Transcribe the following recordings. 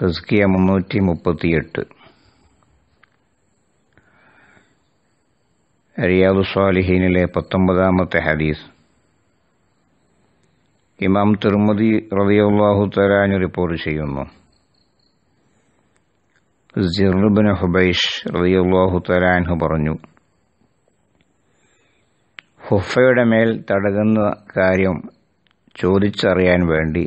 തസ്കിയ മുന്നൂറ്റി മുപ്പത്തിയെട്ട് അരിയാദു സ്വാലിഹീനിലെ പത്തൊമ്പതാമത്തെ ഹദീസ് ഇമാം തിരുമതി റബിയുള്ളാഹു തരാഞ്ഞു റിപ്പോർട്ട് ചെയ്യുന്നു സിർബിന് ഹുബൈഷ് റബിയുള്ളാഹു തരാൻഹു പറഞ്ഞു ഹുഫയുടെ മേൽ തടകുന്ന കാര്യം ചോദിച്ചറിയാൻ വേണ്ടി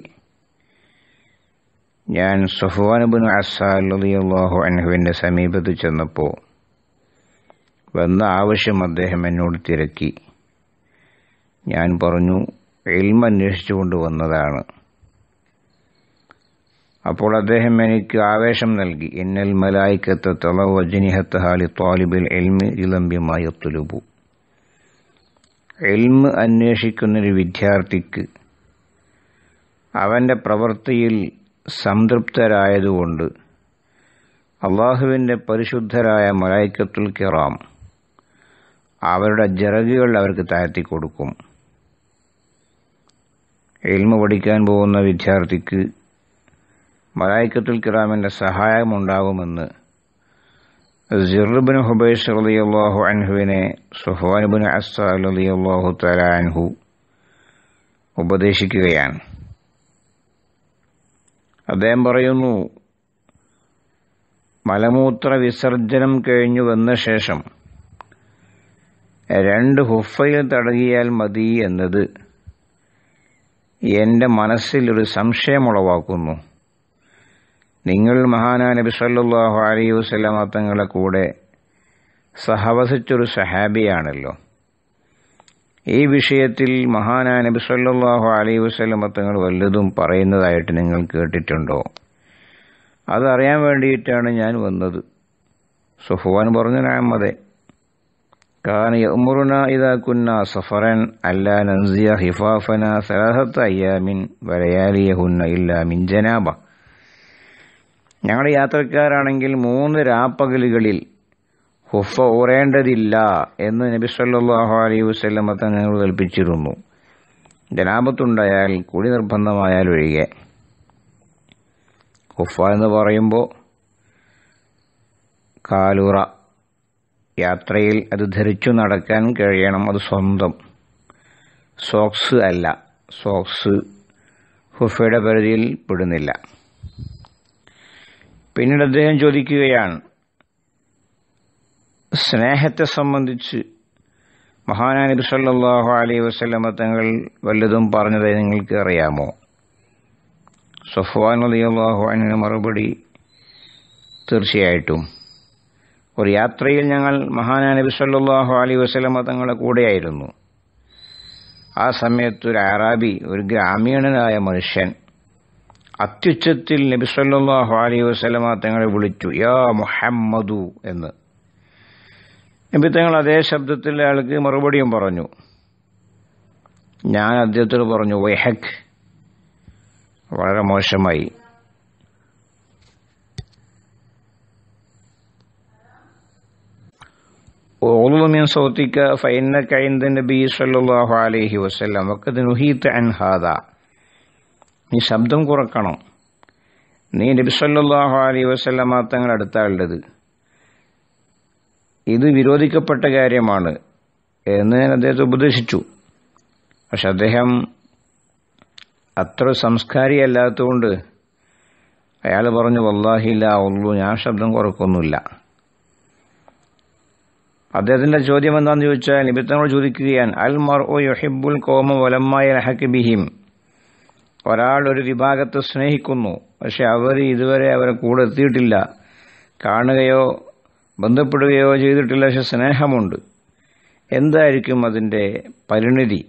ഞാൻ സുഫ്വാനുബിൻ അസാഹു അൻഹുവിൻ്റെ സമീപത്ത് ചെന്നപ്പോൾ വന്ന ആവശ്യം അദ്ദേഹം എന്നോട് തിരക്കി ഞാൻ പറഞ്ഞു എൽമ അന്വേഷിച്ചു കൊണ്ട് വന്നതാണ് അപ്പോൾ അദ്ദേഹം എനിക്ക് ആവേശം നൽകി എന്നൽ മലായിക്കത്ത് തളവജനിഹത്ത് ഹാലി താലിബിൽ എൽമി ഇലംബ്യമായി ഒത്തുലുപു എൽമ് അന്വേഷിക്കുന്നൊരു വിദ്യാർത്ഥിക്ക് അവൻ്റെ പ്രവൃത്തിയിൽ സംതൃപ്തരായതുകൊണ്ട് അള്ളാഹുവിൻ്റെ പരിശുദ്ധരായ മലായിക്കത്തുൽ കിറാം അവരുടെ ജറകുകൾ അവർക്ക് താഴ്ത്തി കൊടുക്കും എൽമ പഠിക്കാൻ പോകുന്ന വിദ്യാർത്ഥിക്ക് മലായിക്കത്തുൽ കിറാമിൻ്റെ സഹായമുണ്ടാകുമെന്ന് സിർബിൻ ഹുബൈസ് അലി അള്ളാഹു അൻഹുവിനെ സുഹ്വാനുബിൻ അസ്സാൽ അലി അള്ളാഹു തലാൻഹു ഉപദേശിക്കുകയാണ് അദ്ദേഹം പറയുന്നു മലമൂത്ര വിസർജനം കഴിഞ്ഞു വന്ന ശേഷം രണ്ട് ഹുഫയിൽ തടകിയാൽ മതി എന്നത് എൻ്റെ മനസ്സിലൊരു സംശയമുളവാക്കുന്നു നിങ്ങൾ മഹാനാ നബി സല്ലാഹു അലൈ വസ്ലാമ കൂടെ സഹവസിച്ചൊരു സഹാബിയാണല്ലോ ഈ വിഷയത്തിൽ മഹാനായ നബി സല്ലാഹു അലൈഹി വസ്ലം തങ്ങൾ വല്ലതും പറയുന്നതായിട്ട് നിങ്ങൾ കേട്ടിട്ടുണ്ടോ അതറിയാൻ വേണ്ടിയിട്ടാണ് ഞാൻ വന്നത് സുഹുവാൻ പറഞ്ഞു നാമതെ കാന ഉമറുന സഫറൻ അല്ലാ നൻസിയ ഹിഫാഫന സലാഹത്ത് അയ്യാമിൻ വലയാലിയഹുന്ന ഇല്ലാമിൻ ജനാബ ഞങ്ങളുടെ യാത്രക്കാരാണെങ്കിൽ മൂന്ന് രാപ്പകലുകളിൽ ഹുഫ ഊറേണ്ടതില്ല എന്ന് നബി സല്ലാഹു അലൈഹി വസ്ലമ തങ്ങൾ കൽപ്പിച്ചിരുന്നു ജനാപത്തുണ്ടായാൽ കുടി നിർബന്ധമായാൽ ഒഴികെ ഹുഫ എന്ന് പറയുമ്പോൾ കാലുറ യാത്രയിൽ അത് ധരിച്ചു നടക്കാൻ കഴിയണം അത് സ്വന്തം സോക്സ് അല്ല സോക്സ് ഹുഫയുടെ പരിധിയിൽ പെടുന്നില്ല പിന്നീട് അദ്ദേഹം ചോദിക്കുകയാണ് സ്നേഹത്തെ സംബന്ധിച്ച് നബി സല്ലാഹു അലൈഹി വസ്ലമ തങ്ങൾ വല്ലതും പറഞ്ഞതായി നിങ്ങൾക്ക് അറിയാമോ സഫ്വാൻ അലി അള്ളാഹുവാനിന് മറുപടി തീർച്ചയായിട്ടും ഒരു യാത്രയിൽ ഞങ്ങൾ മഹാനാനബി സല്ലാഹു അലൈഹി വസ്ലമ തങ്ങളുടെ കൂടെയായിരുന്നു ആ സമയത്ത് ഒരു അറാബി ഒരു ഗ്രാമീണനായ മനുഷ്യൻ അത്യുച്ചത്തിൽ നബി സല്ലാഹു അലൈഹി വസ്ലമ തങ്ങളെ വിളിച്ചു യാ മുഹമ്മദു എന്ന് എമ്പിത്തങ്ങൾ അതേ ശബ്ദത്തിൽ അയാൾക്ക് മറുപടിയും പറഞ്ഞു ഞാൻ അദ്ദേഹത്തോട് പറഞ്ഞു വൈഹക് വളരെ മോശമായി ഓളുമിൻ സൗത്തിക്ക ഫൈന കൈന്ദൻ നബി സല്ലാഹു അലഹി വസ്ല്ലാം ഒക്കെ നുഹീത്ത് അൻഹാദ നീ ശബ്ദം കുറക്കണം നീ നബി സല്ലാഹു അലൈഹി വസ്ലമ തങ്ങൾ അടുത്താളുള്ളത് ഇത് വിരോധിക്കപ്പെട്ട കാര്യമാണ് എന്ന് ഞാൻ അദ്ദേഹത്തെ ഉപദേശിച്ചു പക്ഷെ അദ്ദേഹം അത്ര സംസ്കാരിയല്ലാത്തതുകൊണ്ട് അയാൾ പറഞ്ഞു വല്ലാഹില്ല ഉള്ളൂ ഞാൻ ശബ്ദം കുറക്കൊന്നുമില്ല അദ്ദേഹത്തിൻ്റെ ചോദ്യം എന്താണെന്ന് ചോദിച്ചാൽ നിബിത്തങ്ങളോട് ചോദിക്കുകയാണ് അൽ മർ ഒ യൊഹിബുൽ കോമ വലമ്മായ ലഹക്ക് ബിഹിം ഒരാൾ ഒരു വിഭാഗത്തെ സ്നേഹിക്കുന്നു പക്ഷെ അവർ ഇതുവരെ അവരെ കൂടെ എത്തിയിട്ടില്ല കാണുകയോ ബന്ധപ്പെടുകയോ ചെയ്തിട്ടില്ല പക്ഷെ സ്നേഹമുണ്ട് എന്തായിരിക്കും അതിൻ്റെ പരിണിതി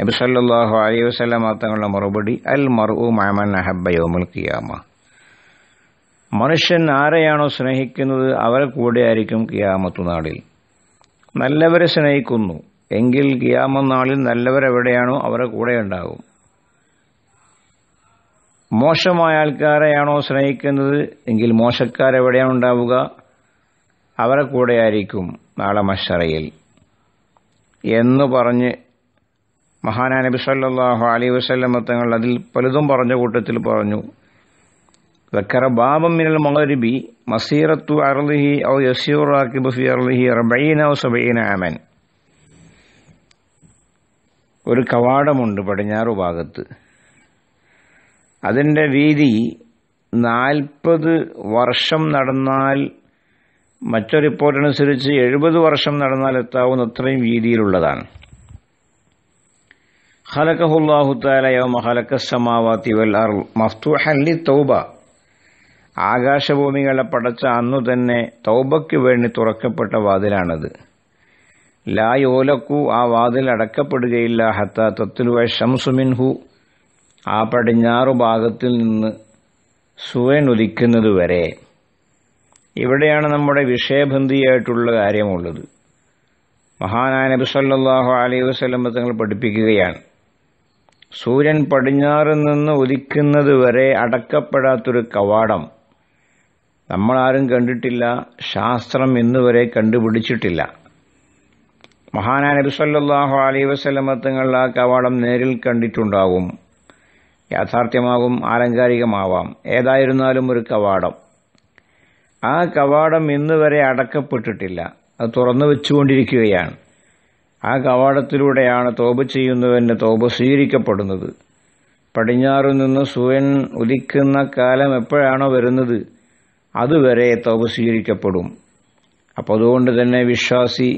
നബിസല്ലാഹു അലൈ വസ്ലാം തങ്ങളുടെ മറുപടി അൽ മറു മാമൻ അഹബയോ മുൽക്കിയാമ മനുഷ്യൻ ആരെയാണോ സ്നേഹിക്കുന്നത് അവരെ കൂടെ ആയിരിക്കും കിയാമത്തു നാളിൽ നല്ലവരെ സ്നേഹിക്കുന്നു എങ്കിൽ നാളിൽ നല്ലവരെവിടെയാണോ അവരെ കൂടെ ഉണ്ടാകും മോശമായ ആൾക്കാരെയാണോ സ്നേഹിക്കുന്നത് എങ്കിൽ മോശക്കാരെവിടെയാണ് ഉണ്ടാവുക അവരെ കൂടെയായിരിക്കും നാളെ മഷറയിൽ എന്ന് പറഞ്ഞ് നബി സല്ലാഹു അലി വസ്ല്ലം തങ്ങൾ അതിൽ പലതും പറഞ്ഞ കൂട്ടത്തിൽ പറഞ്ഞു ذكر بابا من المغرب മസീറത്തു عرضه ഔ يسير الراكب في عرضه أربعين أو سبعين ഒരു കവാടമുണ്ട് പടിഞ്ഞാറു ഭാഗത്ത് അതിൻ്റെ വീതി നാൽപ്പത് വർഷം നടന്നാൽ മറ്റൊരു റിപ്പോർട്ട് അനുസരിച്ച് എഴുപത് വർഷം എത്താവുന്ന അത്രയും വീതിയിലുള്ളതാണ് വൽ ആകാശഭൂമികളെ പടച്ച അന്നു തന്നെ തൗബയ്ക്ക് വേണ്ടി തുറക്കപ്പെട്ട വാതിലാണത് ലായോലക്കു ആ വാതിൽ അടക്കപ്പെടുകയില്ല ഹത്ത തത്തുലുവ ഷംസുമിൻഹു ആ പടിഞ്ഞാറു ഭാഗത്തിൽ നിന്ന് സൂര്യൻ ഉദിക്കുന്നത് വരെ ഇവിടെയാണ് നമ്മുടെ വിഷയബന്ധിയായിട്ടുള്ള കാര്യമുള്ളത് മഹാനായ നബി സല്ലാഹു അലൈഹി വസ്ലം തങ്ങൾ പഠിപ്പിക്കുകയാണ് സൂര്യൻ പടിഞ്ഞാറ് നിന്ന് ഉദിക്കുന്നത് വരെ അടക്കപ്പെടാത്തൊരു കവാടം നമ്മളാരും കണ്ടിട്ടില്ല ശാസ്ത്രം വരെ കണ്ടുപിടിച്ചിട്ടില്ല മഹാനായ നബി സല്ലാഹു അലൈഹി വസ്ലം തങ്ങൾ ആ കവാടം നേരിൽ കണ്ടിട്ടുണ്ടാകും യാഥാർത്ഥ്യമാകും ആലങ്കാരികമാവാം ഏതായിരുന്നാലും ഒരു കവാടം ആ കവാടം ഇന്ന് വരെ അടക്കപ്പെട്ടിട്ടില്ല അത് തുറന്നു വെച്ചുകൊണ്ടിരിക്കുകയാണ് ആ കവാടത്തിലൂടെയാണ് തോപ ചെയ്യുന്നവന് തോപ സ്വീകരിക്കപ്പെടുന്നത് പടിഞ്ഞാറു നിന്ന് സൂയൻ ഉദിക്കുന്ന കാലം എപ്പോഴാണോ വരുന്നത് അതുവരെ തോപ സ്വീകരിക്കപ്പെടും അപ്പോൾ അതുകൊണ്ട് തന്നെ വിശ്വാസി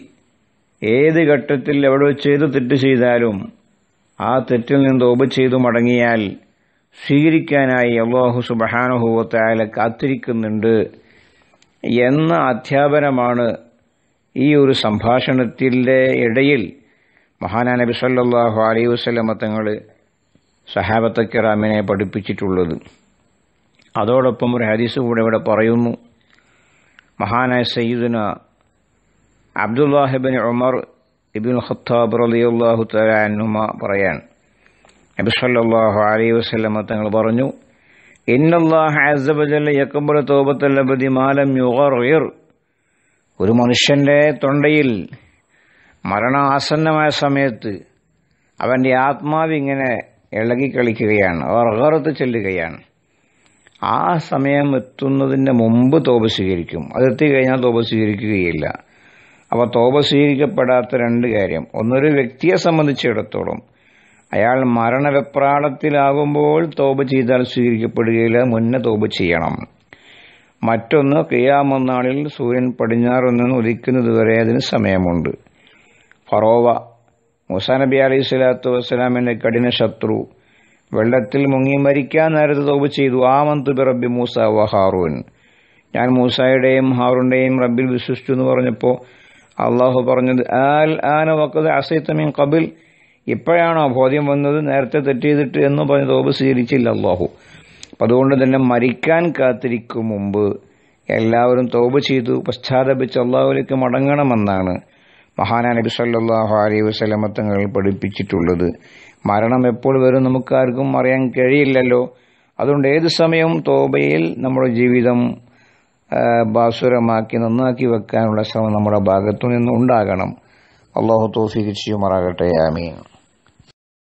ഏത് ഘട്ടത്തിൽ എവിടെ വെച്ച് ഏത് തെറ്റ് ചെയ്താലും ആ തെറ്റിൽ നിന്ന് തോപ ചെയ്തു മടങ്ങിയാൽ സ്വീകരിക്കാനായി അള്ളാഹു അയാളെ കാത്തിരിക്കുന്നുണ്ട് എന്ന അധ്യാപനമാണ് ഈ ഒരു സംഭാഷണത്തിൻ്റെ ഇടയിൽ നബി സല്ലാഹു അലൈ വസ്ലമ തങ്ങൾ സഹാബത്തക്കിറാമിനെ പഠിപ്പിച്ചിട്ടുള്ളത് അതോടൊപ്പം ഒരു ഹദീസ് കൂടെ ഇവിടെ പറയുന്നു മഹാനായ സയ്യിദുന അബ്ദുല്ലാഹിബിൻ ഉമർ ഇബിൻ ഖത്താബ് റലിയുല്ലാഹു തലാൻ പറയാൻ നബി സല്ലാഹു അലൈ വസ്ലമ തങ്ങൾ പറഞ്ഞു മാലം ഒരു മനുഷ്യന്റെ തൊണ്ടയിൽ മരണാസന്നമായ സമയത്ത് അവന്റെ ആത്മാവ് ഇങ്ങനെ ഇളകിക്കളിക്കുകയാണ് അർഹറത്ത് ചെല്ലുകയാണ് ആ സമയം എത്തുന്നതിന് മുമ്പ് തോപ സ്വീകരിക്കും അതെത്തി കഴിഞ്ഞാൽ തോപ സ്വീകരിക്കുകയില്ല അപ്പോൾ തോപ സ്വീകരിക്കപ്പെടാത്ത രണ്ട് കാര്യം ഒന്നൊരു വ്യക്തിയെ സംബന്ധിച്ചിടത്തോളം അയാൾ മരണവെപ്രാളത്തിലാകുമ്പോൾ തോപ് ചെയ്താൽ സ്വീകരിക്കപ്പെടുകയില്ല മുന്നേ തോപ് ചെയ്യണം മറ്റൊന്ന് കിയാമനാളിൽ സൂര്യൻ പടിഞ്ഞാറ് നിന്ന് ഉദിക്കുന്നത് വരെ അതിന് സമയമുണ്ട് ഫറോവ മുസാ നബി അലൈഹി സ്വലാത്തു വസ്സലാമിന്റെ കഠിന ശത്രു വെള്ളത്തിൽ മുങ്ങി മരിക്കാൻ നേരത്തെ തോപ് ചെയ്തു ആമന്ത് ബിറബി മൂസ വ ഹാറൂൻ ഞാൻ മൂസായുടെയും ഹാറുണ്ടെയും റബ്ബിൽ വിശ്വസിച്ചു എന്ന് പറഞ്ഞപ്പോൾ അള്ളാഹു പറഞ്ഞത് ആൽ ആന വക്കത് അസൈത്തമീൻ കബിൽ ഇപ്പോഴാണോ ബോധ്യം വന്നത് നേരത്തെ തെറ്റെയ്തിട്ട് ചെയ്തിട്ട് എന്ന് പറഞ്ഞ് തോപ് സ്വീകരിച്ചില്ല അള്ളാഹു അപ്പം അതുകൊണ്ട് തന്നെ മരിക്കാൻ കാത്തിരിക്കും മുമ്പ് എല്ലാവരും തോപ് ചെയ്തു പശ്ചാത്തപിച്ച് അള്ളാഹുലേക്ക് മടങ്ങണമെന്നാണ് മഹാനാ നബി സല്ലാഹു അലൈഹി വസ്ലമ തങ്ങൾ പഠിപ്പിച്ചിട്ടുള്ളത് മരണം എപ്പോൾ വരും നമുക്കാർക്കും അറിയാൻ കഴിയില്ലല്ലോ അതുകൊണ്ട് ഏത് സമയവും തോബയിൽ നമ്മുടെ ജീവിതം ബാസുരമാക്കി നന്നാക്കി വെക്കാനുള്ള ശ്രമം നമ്മുടെ ഭാഗത്തു നിന്നുണ്ടാകണം അള്ളാഹു തോഫിക്ക് ചെയ്യുമാറാകട്ടെ ആമീൻ